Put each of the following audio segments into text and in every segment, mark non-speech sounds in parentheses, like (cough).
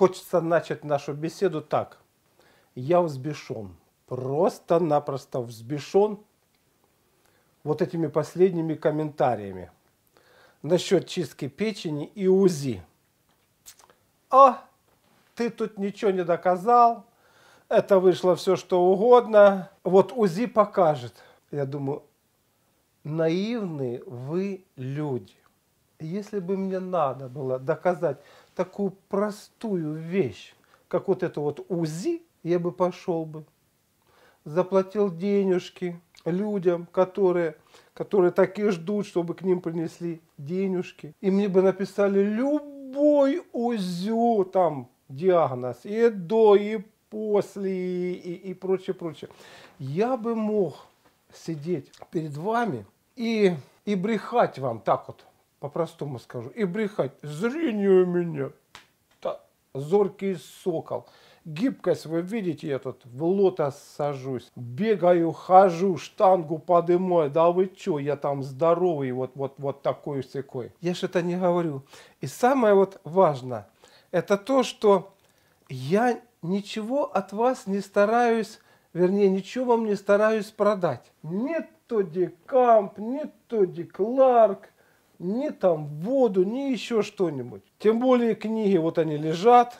хочется начать нашу беседу так. Я взбешен, просто-напросто взбешен вот этими последними комментариями насчет чистки печени и УЗИ. А, ты тут ничего не доказал, это вышло все что угодно, вот УЗИ покажет. Я думаю, наивные вы люди. Если бы мне надо было доказать, такую простую вещь, как вот это вот УЗИ, я бы пошел бы, заплатил денежки людям, которые, которые так и ждут, чтобы к ним принесли денежки. И мне бы написали любой УЗИ, там, диагноз, и до, и после, и, и прочее, прочее. Я бы мог сидеть перед вами и, и брехать вам так вот, по-простому скажу, и брехать. Зрение у меня, да, зоркий сокол. Гибкость, вы видите, я тут в лотос сажусь, бегаю, хожу, штангу подымаю, да вы чё, я там здоровый, вот, вот, вот такой всякой. Я же это не говорю. И самое вот важное, это то, что я ничего от вас не стараюсь, вернее, ничего вам не стараюсь продать. Нет Тоди Камп, нет Тоди Кларк, ни там воду, ни еще что-нибудь. Тем более книги, вот они лежат,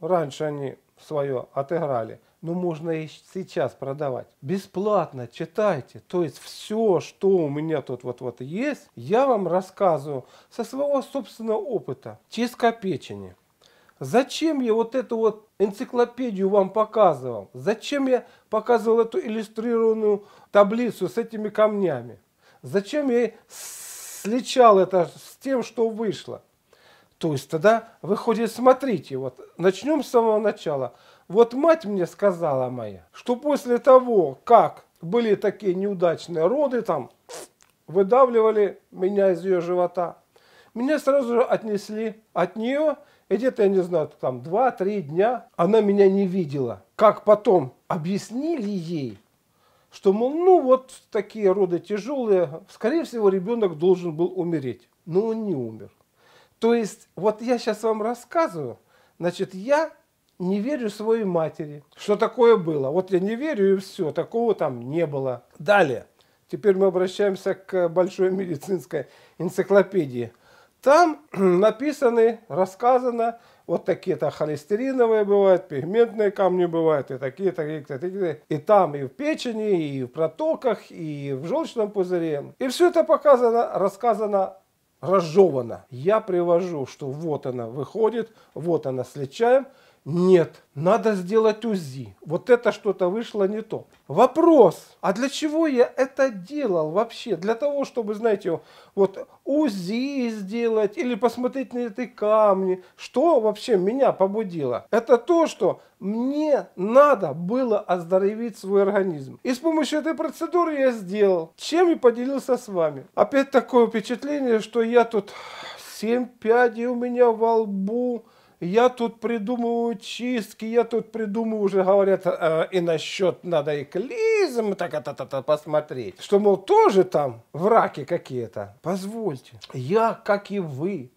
раньше они свое отыграли, но ну, можно и сейчас продавать. Бесплатно читайте, то есть все, что у меня тут вот-вот есть, я вам рассказываю со своего собственного опыта, чистка печени. Зачем я вот эту вот энциклопедию вам показывал? Зачем я показывал эту иллюстрированную таблицу с этими камнями? Зачем я сличал это с тем, что вышло. То есть тогда выходит, смотрите, вот начнем с самого начала. Вот мать мне сказала моя, что после того, как были такие неудачные роды, там выдавливали меня из ее живота, меня сразу же отнесли от нее, и где-то, я не знаю, там 2-3 дня она меня не видела. Как потом объяснили ей, что, мол, ну вот такие роды тяжелые, скорее всего, ребенок должен был умереть. Но он не умер. То есть, вот я сейчас вам рассказываю, значит, я не верю своей матери, что такое было. Вот я не верю и все, такого там не было. Далее, теперь мы обращаемся к большой медицинской энциклопедии. Там (clears throat) написаны, рассказано вот такие-то холестериновые бывают, пигментные камни бывают, и такие, то и такие. И там, и в печени, и в протоках, и в желчном пузыре. И все это показано, рассказано разжевано. Я привожу, что вот она выходит, вот она с лечаем. Нет, надо сделать УЗИ. Вот это что-то вышло не то. Вопрос, а для чего я это делал вообще? Для того, чтобы, знаете, вот УЗИ сделать или посмотреть на эти камни. Что вообще меня побудило? Это то, что мне надо было оздоровить свой организм. И с помощью этой процедуры я сделал. Чем и поделился с вами. Опять такое впечатление, что я тут 7 пядей у меня во лбу я тут придумываю чистки, я тут придумываю, уже говорят, э, и насчет надо и эклизм, так это -та -та, посмотреть, что, мол, тоже там враки какие-то. Позвольте, я, как и вы,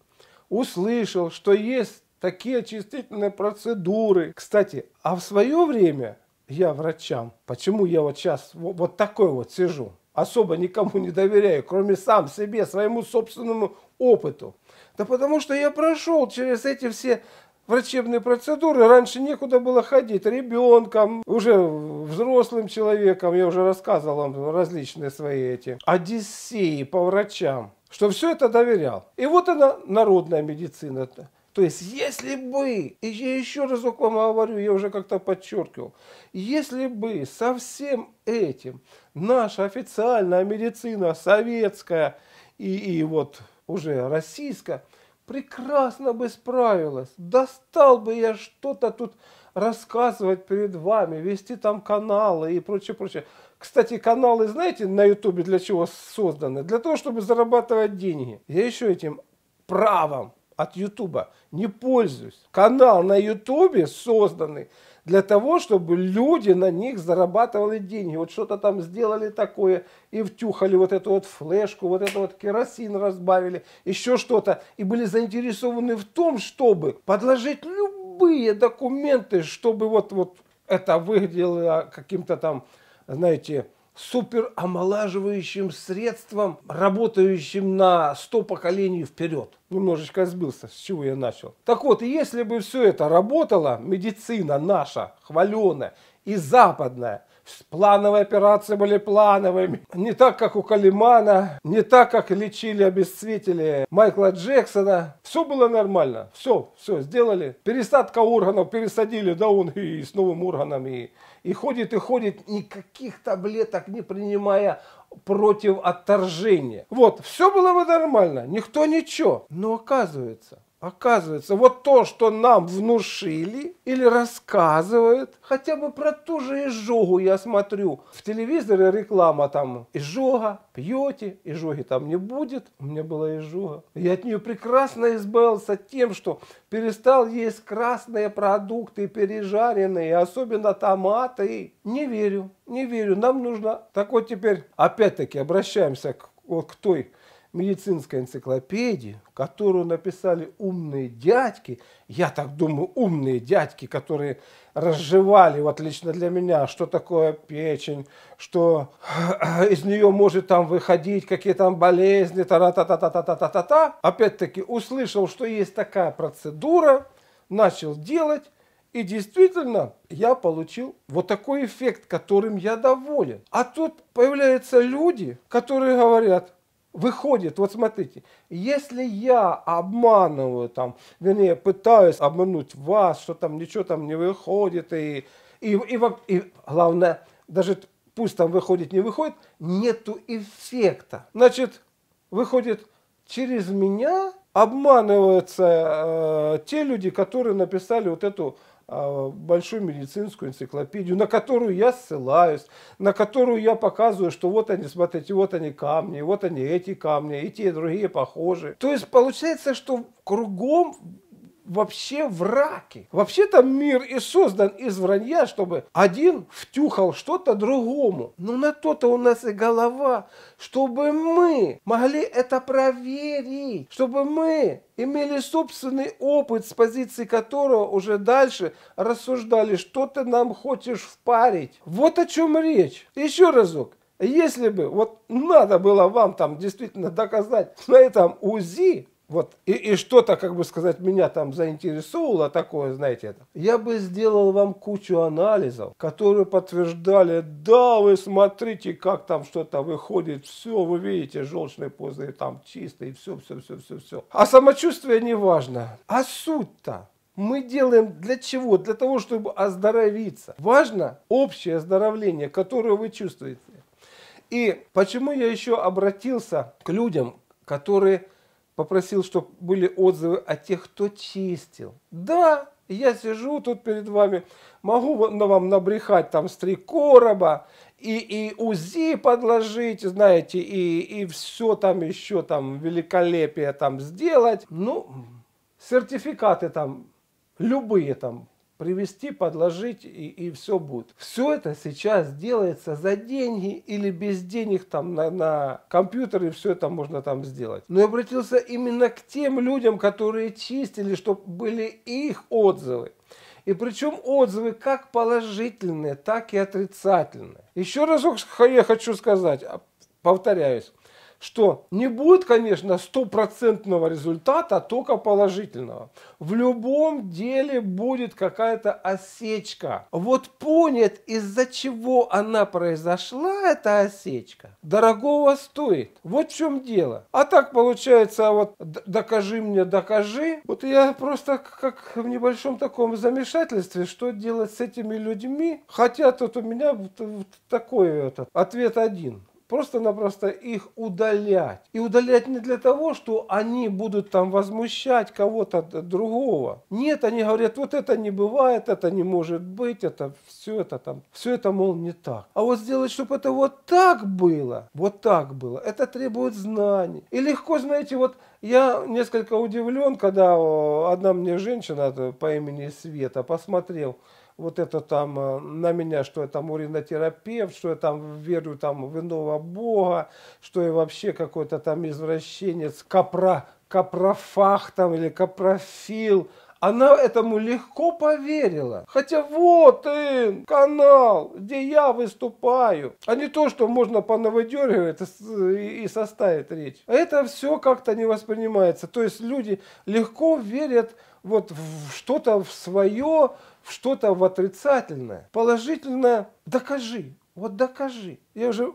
услышал, что есть такие очистительные процедуры. Кстати, а в свое время я врачам, почему я вот сейчас вот, вот такой вот сижу, особо никому не доверяю, кроме сам себе, своему собственному опыту. Да потому что я прошел через эти все врачебные процедуры. Раньше некуда было ходить ребенком, уже взрослым человеком. Я уже рассказывал вам различные свои эти одиссеи по врачам. Что все это доверял. И вот она, народная медицина. То есть, если бы, и я еще разок вам говорю, я уже как-то подчеркивал, если бы со всем этим наша официальная медицина, советская и, и вот уже российская, прекрасно бы справилась. Достал бы я что-то тут рассказывать перед вами, вести там каналы и прочее, прочее. Кстати, каналы, знаете, на ютубе для чего созданы? Для того, чтобы зарабатывать деньги. Я еще этим правом от ютуба не пользуюсь. Канал на ютубе созданный для того, чтобы люди на них зарабатывали деньги. Вот что-то там сделали такое и втюхали вот эту вот флешку, вот это вот керосин разбавили, еще что-то. И были заинтересованы в том, чтобы подложить любые документы, чтобы вот, вот это выглядело каким-то там, знаете, суперомолаживающим средством, работающим на 100 поколений вперед. Немножечко сбился, с чего я начал. Так вот, если бы все это работало, медицина наша, хваленая и западная – Плановые операции были плановыми. Не так, как у Калимана, не так, как лечили, обесцветили Майкла Джексона. Все было нормально. Все, все сделали. Пересадка органов, пересадили, да он и, и с новым органом. И, и ходит, и ходит, никаких таблеток не принимая против отторжения. Вот, все было бы нормально, никто ничего. Но оказывается, Оказывается, вот то, что нам внушили или рассказывают, хотя бы про ту же изжогу я смотрю. В телевизоре реклама там изжога, пьете, изжоги там не будет. У меня была изжога. Я от нее прекрасно избавился тем, что перестал есть красные продукты, пережаренные, особенно томаты. Не верю, не верю. Нам нужно... Так вот теперь опять-таки обращаемся к, вот, к той медицинской энциклопедии, которую написали умные дядьки, я так думаю, умные дядьки, которые разжевали, вот лично для меня, что такое печень, что (clears throat) из нее может там выходить, какие там болезни, та-та-та-та-та-та-та-та. Опять-таки услышал, что есть такая процедура, начал делать, и действительно, я получил вот такой эффект, которым я доволен. А тут появляются люди, которые говорят, выходит, вот смотрите, если я обманываю там, вернее, пытаюсь обмануть вас, что там ничего там не выходит, и, и, и, и главное, даже пусть там выходит, не выходит, нету эффекта. Значит, выходит, через меня обманываются э, те люди, которые написали вот эту а, большую медицинскую энциклопедию, на которую я ссылаюсь, на которую я показываю, что вот они, смотрите, вот они камни, вот они эти камни, и те, и другие похожи. То есть получается, что кругом вообще враки. Вообще-то мир и создан из вранья, чтобы один втюхал что-то другому. Но на то-то у нас и голова, чтобы мы могли это проверить, чтобы мы имели собственный опыт, с позиции которого уже дальше рассуждали, что ты нам хочешь впарить. Вот о чем речь. Еще разок. Если бы вот надо было вам там действительно доказать на этом УЗИ, вот. И, и что-то, как бы сказать, меня там заинтересовало такое, знаете, это. я бы сделал вам кучу анализов, которые подтверждали, да, вы смотрите, как там что-то выходит, все, вы видите, желчные пузырь там чистый, все, все, все, все, все. А самочувствие не важно. А суть-то? Мы делаем для чего? Для того, чтобы оздоровиться. Важно общее оздоровление, которое вы чувствуете. И почему я еще обратился к людям, которые попросил, чтобы были отзывы о тех, кто чистил. Да, я сижу тут перед вами, могу на вам набрехать там с три короба, и, и УЗИ подложить, знаете, и, и все там еще там великолепие там сделать. Ну, сертификаты там любые там привести, подложить и, и все будет. Все это сейчас делается за деньги или без денег там на, на компьютере все это можно там сделать. Но я обратился именно к тем людям, которые чистили, чтобы были их отзывы. И причем отзывы как положительные, так и отрицательные. Еще разок я хочу сказать, а, повторяюсь, что не будет, конечно, стопроцентного результата, а только положительного. В любом деле будет какая-то осечка. Вот понят, из-за чего она произошла, эта осечка, дорогого стоит. Вот в чем дело. А так получается, а вот докажи мне, докажи. Вот я просто как в небольшом таком замешательстве, что делать с этими людьми. Хотя тут у меня такой этот, ответ один просто-напросто их удалять. И удалять не для того, что они будут там возмущать кого-то другого. Нет, они говорят, вот это не бывает, это не может быть, это все это там, все это, мол, не так. А вот сделать, чтобы это вот так было, вот так было, это требует знаний. И легко, знаете, вот я несколько удивлен, когда одна мне женщина э, по имени Света посмотрел вот это там э, на меня, что я там уринотерапевт, что я там верю там в иного бога, что я вообще какой-то там извращенец, капра, капрофах там или капрофил – она этому легко поверила. Хотя вот и канал, где я выступаю. А не то, что можно понавыдергивать и составить речь. А это все как-то не воспринимается. То есть люди легко верят вот в что-то в свое, в что-то в отрицательное. Положительное докажи. Вот докажи. Я уже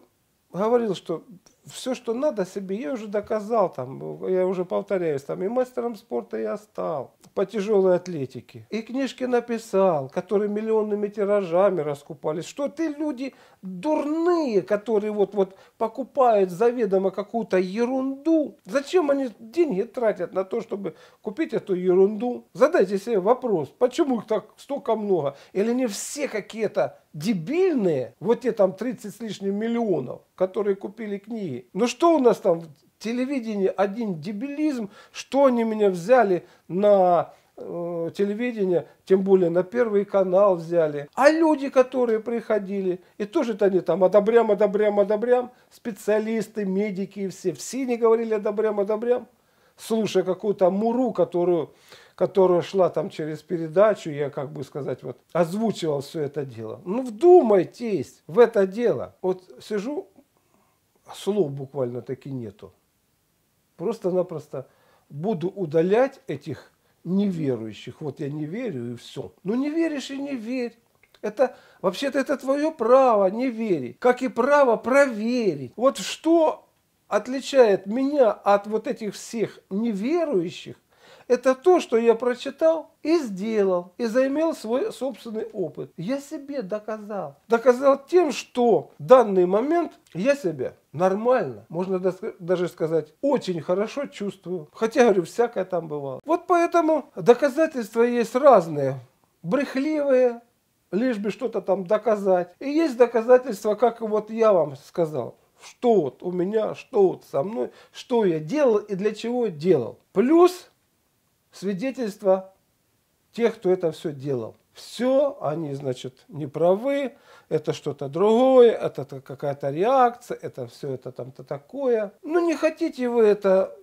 говорил, что все, что надо себе, я уже доказал там, я уже повторяюсь, там и мастером спорта я стал по тяжелой атлетике. И книжки написал, которые миллионными тиражами раскупались. Что ты люди дурные, которые вот, вот покупают заведомо какую-то ерунду. Зачем они деньги тратят на то, чтобы купить эту ерунду? Задайте себе вопрос, почему их так столько много? Или не все какие-то дебильные, вот те там 30 с лишним миллионов, которые купили книги, ну что у нас там в телевидении один дебилизм, что они меня взяли на э, телевидение, тем более на первый канал взяли. А люди, которые приходили, и тоже-то они там одобрям, одобрям, одобрям, специалисты, медики и все, все не говорили одобрям, одобрям, слушая какую-то муру, которую, которая шла там через передачу, я, как бы сказать, вот озвучивал все это дело. Ну вдумайтесь в это дело. Вот сижу, а слов буквально таки нету. Просто-напросто буду удалять этих неверующих. Вот я не верю и все. Ну не веришь и не верь. Это вообще-то это твое право не верить, как и право проверить. Вот что отличает меня от вот этих всех неверующих, это то, что я прочитал и сделал, и заимел свой собственный опыт. Я себе доказал. Доказал тем, что в данный момент я себя нормально, можно даже сказать, очень хорошо чувствую. Хотя, говорю, всякое там бывало. Вот поэтому доказательства есть разные. Брехливые, лишь бы что-то там доказать. И есть доказательства, как вот я вам сказал что вот у меня, что вот со мной, что я делал и для чего делал. Плюс свидетельства тех, кто это все делал. Все, они, значит, не правы, это что-то другое, это какая-то реакция, это все это там-то такое. Ну не хотите вы это,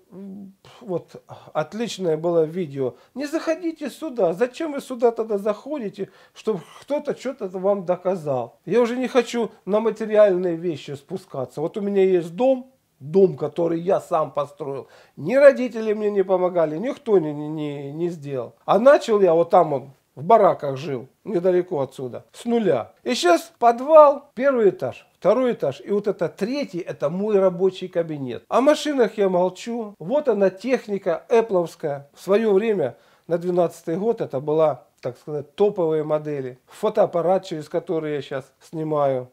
вот отличное было видео, не заходите сюда, зачем вы сюда тогда заходите, чтобы кто-то что-то вам доказал. Я уже не хочу на материальные вещи спускаться. Вот у меня есть дом, дом, который я сам построил. Ни родители мне не помогали, никто не, не, не сделал. А начал я вот там он, в бараках жил, недалеко отсюда, с нуля. И сейчас подвал, первый этаж, второй этаж, и вот это третий, это мой рабочий кабинет. О машинах я молчу. Вот она техника эпловская. В свое время, на 12 год, это была, так сказать, топовые модели. Фотоаппарат, через который я сейчас снимаю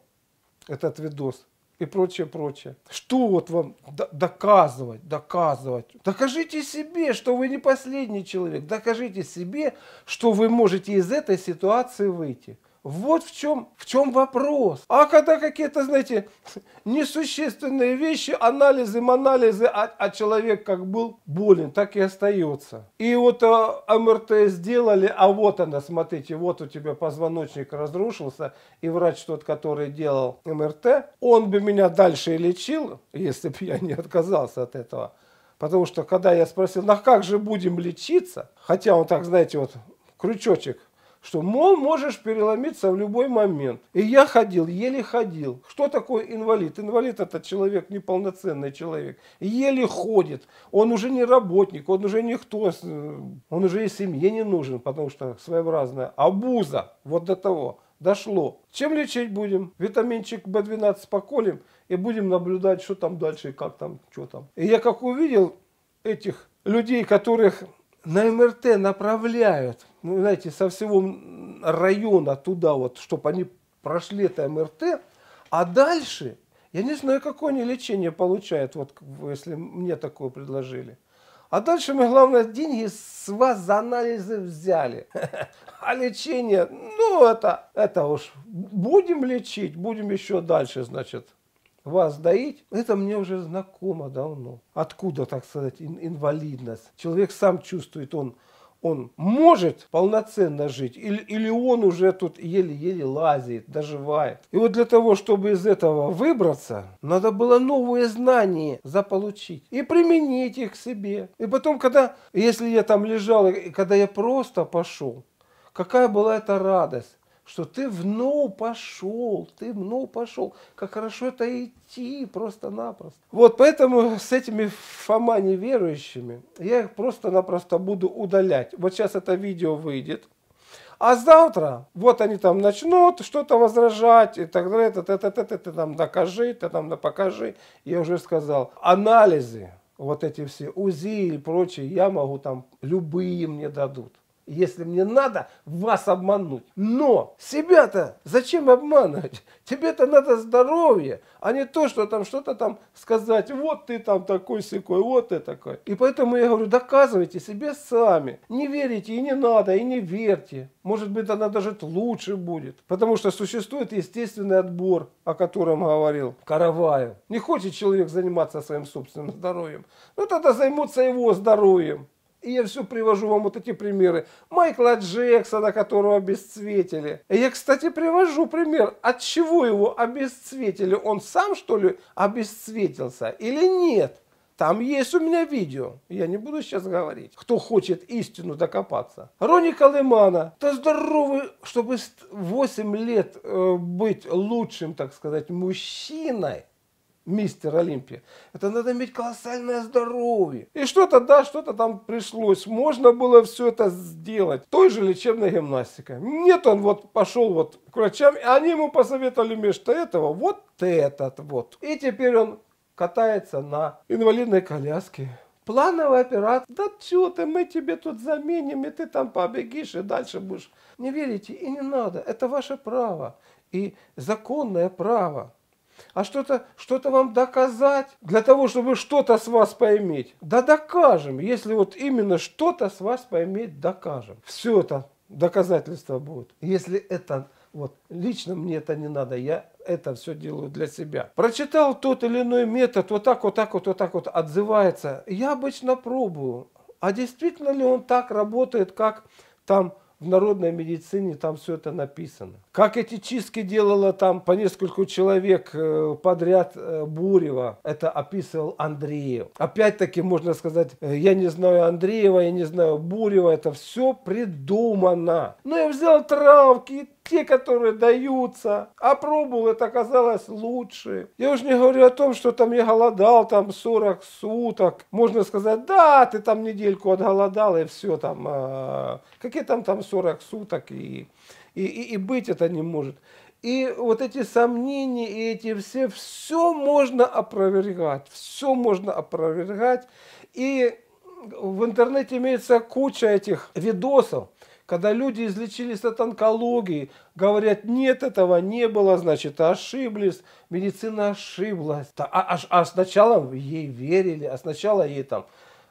этот видос и прочее, прочее. Что вот вам доказывать, доказывать? Докажите себе, что вы не последний человек. Докажите себе, что вы можете из этой ситуации выйти. Вот в чем, в чем вопрос. А когда какие-то, знаете, несущественные вещи, анализы, анализы, а, а человек как был болен, так и остается. И вот а, МРТ сделали, а вот она, смотрите, вот у тебя позвоночник разрушился, и врач тот, который делал МРТ, он бы меня дальше и лечил, если бы я не отказался от этого. Потому что когда я спросил, на «Ну, как же будем лечиться, хотя он так, знаете, вот крючочек что, мол, можешь переломиться в любой момент. И я ходил, еле ходил. Что такое инвалид? Инвалид это человек, неполноценный человек. Еле ходит. Он уже не работник, он уже никто. Э, он уже и семье не нужен, потому что своеобразная абуза вот до того дошло. Чем лечить будем? Витаминчик в 12 поколем и будем наблюдать, что там дальше, как там, что там. И я как увидел этих людей, которых на МРТ направляют, ну, знаете, со всего района туда вот, чтобы они прошли это МРТ, а дальше, я не знаю, какое они лечение получают, вот если мне такое предложили. А дальше мы, главное, деньги с вас за анализы взяли. (laughs) А лечение, ну это, это уж будем лечить, будем еще дальше, значит, вас доить, это мне уже знакомо давно. Откуда, так сказать, инвалидность? Человек сам чувствует, он он может полноценно жить, или, или он уже тут еле-еле лазит, доживает. И вот для того, чтобы из этого выбраться, надо было новые знания заполучить и применить их к себе. И потом, когда, если я там лежал, и когда я просто пошел, какая была эта радость что ты вновь пошел, ты вновь пошел. Как хорошо это идти просто-напросто. Вот поэтому с этими Фома неверующими я их просто-напросто буду удалять. Вот сейчас это видео выйдет. А завтра, вот они там начнут что-то возражать и так далее, ты, ты, ты, ты, ты, там докажи, ты там покажи. Я уже сказал, анализы, вот эти все УЗИ и прочее, я могу там, любые мне дадут если мне надо вас обмануть. Но себя-то зачем обманывать? Тебе-то надо здоровье, а не то, что там что-то там сказать, вот ты там такой секой, вот ты такой. И поэтому я говорю, доказывайте себе сами. Не верите и не надо, и не верьте. Может быть, она даже лучше будет. Потому что существует естественный отбор, о котором говорил Караваев. Не хочет человек заниматься своим собственным здоровьем. Ну тогда займутся его здоровьем. И я все привожу вам вот эти примеры. Майкла Джексона, которого обесцветили. я, кстати, привожу пример, от чего его обесцветили. Он сам, что ли, обесцветился или нет? Там есть у меня видео, я не буду сейчас говорить, кто хочет истину докопаться. Рони Калымана, да здоровый, чтобы 8 лет э, быть лучшим, так сказать, мужчиной, мистер Олимпия. Это надо иметь колоссальное здоровье. И что-то, да, что-то там пришлось. Можно было все это сделать. Той же лечебной гимнастикой. Нет, он вот пошел вот к врачам, и они ему посоветовали вместо этого вот этот вот. И теперь он катается на инвалидной коляске. Плановая операция. Да что ты, мы тебе тут заменим, и ты там побегишь, и дальше будешь. Не верите, и не надо. Это ваше право. И законное право а что-то что, -то, вам доказать, для того, чтобы что-то с вас поиметь. Да докажем, если вот именно что-то с вас поиметь, докажем. Все это доказательства будут. Если это вот лично мне это не надо, я это все делаю для себя. Прочитал тот или иной метод, вот так, вот так, вот, вот так вот отзывается. Я обычно пробую, а действительно ли он так работает, как там в народной медицине там все это написано. Как эти чистки делала там по нескольку человек э, подряд э, Бурева, это описывал Андреев. Опять-таки можно сказать, э, я не знаю Андреева, я не знаю Бурева, это все придумано. Но ну, я взял травки, те, которые даются, опробовал, это оказалось лучше. Я уже не говорю о том, что там я голодал там 40 суток. Можно сказать, да, ты там недельку отголодал и все там. А, какие там там 40 суток и и, и, и быть это не может. И вот эти сомнения, и эти все, все можно опровергать, все можно опровергать. И в интернете имеется куча этих видосов, когда люди излечились от онкологии, говорят, нет, этого не было, значит, ошиблись, медицина ошиблась. А, а, а сначала ей верили, а сначала ей там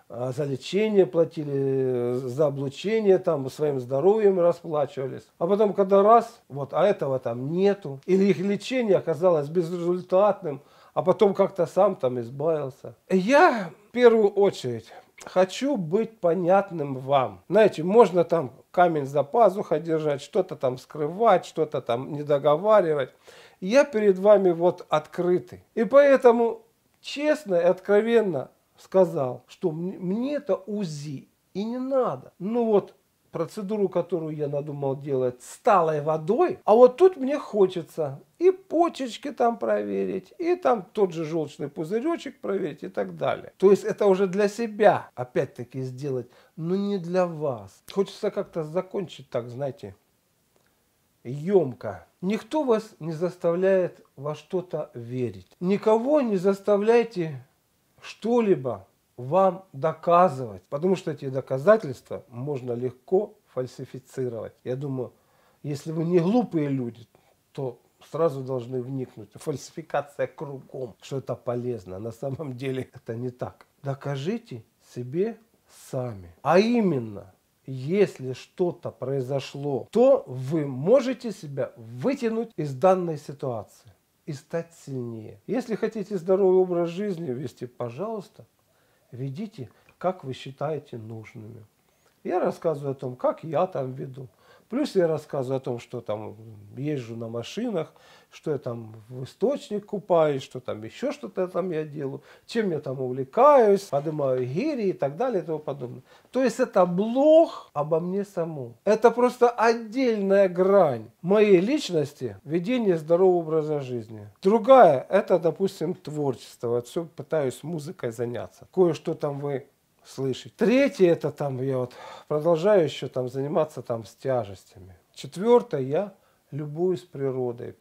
Э, за лечение платили, э, за облучение, там своим здоровьем расплачивались. А потом, когда раз, вот, а этого там нету. Или их лечение оказалось безрезультатным, а потом как-то сам там избавился. Я в первую очередь хочу быть понятным вам. Знаете, можно там камень за пазухой держать, что-то там скрывать, что-то там не договаривать. Я перед вами вот открытый. И поэтому честно и откровенно сказал, что мне это УЗИ и не надо. Ну вот процедуру, которую я надумал делать с талой водой, а вот тут мне хочется и почечки там проверить, и там тот же желчный пузыречек проверить и так далее. То есть это уже для себя, опять-таки, сделать, но не для вас. Хочется как-то закончить так, знаете, емко. Никто вас не заставляет во что-то верить. Никого не заставляйте что-либо вам доказывать, потому что эти доказательства можно легко фальсифицировать. Я думаю, если вы не глупые люди, то сразу должны вникнуть. Фальсификация кругом, что это полезно. На самом деле это не так. Докажите себе сами. А именно, если что-то произошло, то вы можете себя вытянуть из данной ситуации и стать сильнее. Если хотите здоровый образ жизни вести, пожалуйста, ведите, как вы считаете нужными. Я рассказываю о том, как я там веду. Плюс я рассказываю о том, что там езжу на машинах, что я там в источник купаюсь, что там еще что-то там я делаю, чем я там увлекаюсь, поднимаю гири и так далее и тому подобное. То есть это блог обо мне самом. Это просто отдельная грань моей личности ведения здорового образа жизни. Другая – это, допустим, творчество. Вот все пытаюсь музыкой заняться. Кое-что там вы слышать. Третье, это там я вот продолжаю еще там заниматься там с тяжестями. Четвертое, я любуюсь природой.